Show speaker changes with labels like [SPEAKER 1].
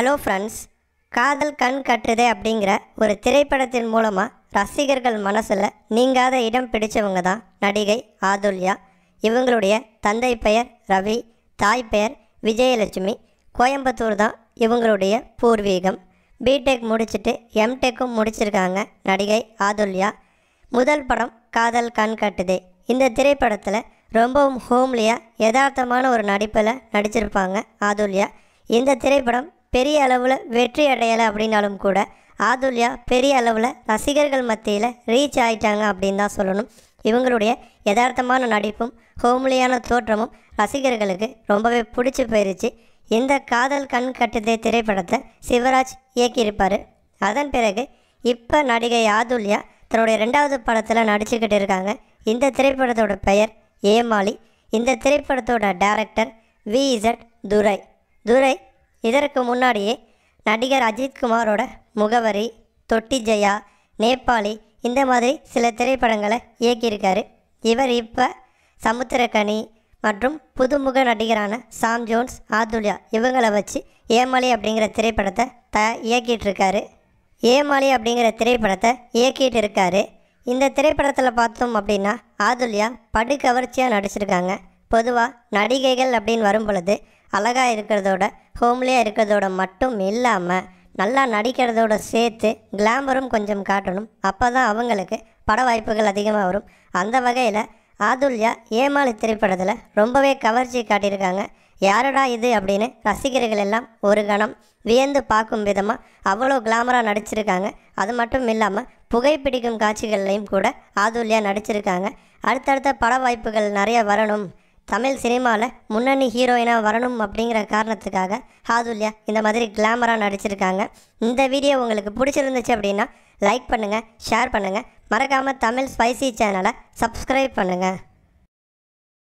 [SPEAKER 1] hello friends காதல் கண் கட்டுதே அப்படிங்கிற ஒரு திரைப்படத்தின் மூலமாக ரசிகர்கள் மனசில் நீங்காத இடம் பிடிச்சவங்க தான் நடிகை ஆதுல்யா இவங்களுடைய தந்தை பெயர் ரவி தாய் பெயர் விஜயலட்சுமி கோயம்புத்தூர் தான் இவங்களுடைய பூர்வீகம் பிடெக் முடிச்சுட்டு எம்டெக்கும் முடிச்சிருக்காங்க நடிகை ஆதுல்யா முதல் படம் காதல் கண் கட்டுதே இந்த திரைப்படத்தில் ரொம்பவும் ஹோம்லியாக யதார்த்தமான ஒரு நடிப்பில் நடிச்சிருப்பாங்க ஆதுல்யா இந்த திரைப்படம் பெரிய அளவில் வெற்றி அடையலை அப்படின்னாலும் கூட ஆதுல்யா பெரிய அளவில் ரசிகர்கள் மத்தியில் ரீச் ஆயிட்டாங்க அப்படின்னு தான் சொல்லணும் இவங்களுடைய யதார்த்தமான நடிப்பும் ஹோம்லியான தோற்றமும் ரசிகர்களுக்கு ரொம்பவே பிடிச்சி போயிருச்சு இந்த காதல் கண் கட்டுதே திரைப்படத்தை சிவராஜ் இயக்கியிருப்பார் அதன் பிறகு இப்போ நடிகை ஆதுல்யா தன்னுடைய ரெண்டாவது படத்தில் நடிச்சுக்கிட்டு இருக்காங்க இந்த திரைப்படத்தோட பெயர் ஏமாளி இந்த திரைப்படத்தோட director V Z Durai Durai இதற்கு முன்னாடியே நடிகர் அஜித்குமாரோட முகவரி தொட்டி ஜெயா நேபாளி இந்த மாதிரி சில திரைப்படங்களை இயக்கியிருக்காரு இவர் இப்போ சமுத்திரக்கனி மற்றும் புதுமுக நடிகரான சாம் ஜோன்ஸ் ஆதுல்யா இவங்களை வச்சு ஏமாலி அப்படிங்கிற திரைப்படத்தை த இயக்கிட்டுருக்காரு ஏமாலி அப்படிங்கிற திரைப்படத்தை இயக்கிட்டு இருக்காரு இந்த திரைப்படத்தில் பார்த்தோம் அப்படின்னா ஆதுல்யா படுகவர்ச்சியாக நடிச்சிருக்காங்க பொதுவாக நடிகைகள் அப்படின்னு வரும் பொழுது அழகாக இருக்கிறதோட ஹோம்லியாக இருக்கிறதோட மட்டும் இல்லாமல் நல்லா நடிக்கிறதோட சேர்த்து கிளாமரும் கொஞ்சம் காட்டணும் அப்போ தான் அவங்களுக்கு பட வாய்ப்புகள் அதிகமாக வரும் அந்த வகையில் ஆதுல்யா ஏமாளி திரைப்படத்தில் ரொம்பவே கவர்ச்சி காட்டியிருக்காங்க யாரடா இது அப்படின்னு ரசிகர்கள் எல்லாம் ஒரு கணம் வியந்து பார்க்கும் விதமாக அவ்வளோ கிளாமராக நடிச்சிருக்காங்க அது மட்டும் இல்லாமல் புகைப்பிடிக்கும் காட்சிகள்லையும் கூட ஆதுல்யா நடிச்சிருக்காங்க அடுத்தடுத்த பட வாய்ப்புகள் நிறைய வரணும் தமிழ் சினிமாவில் முன்னணி ஹீரோயினாக வரணும் அப்படிங்கிற காரணத்துக்காக ஹாதுல்யா இந்த மாதிரி கிளாமராக நடிச்சிருக்காங்க இந்த வீடியோ உங்களுக்கு பிடிச்சிருந்துச்சு அப்படின்னா லைக் பண்ணுங்கள் ஷேர் பண்ணுங்கள் மறக்காமல் தமிழ் ஸ்பைசி சேனலை சப்ஸ்கிரைப் பண்ணுங்கள்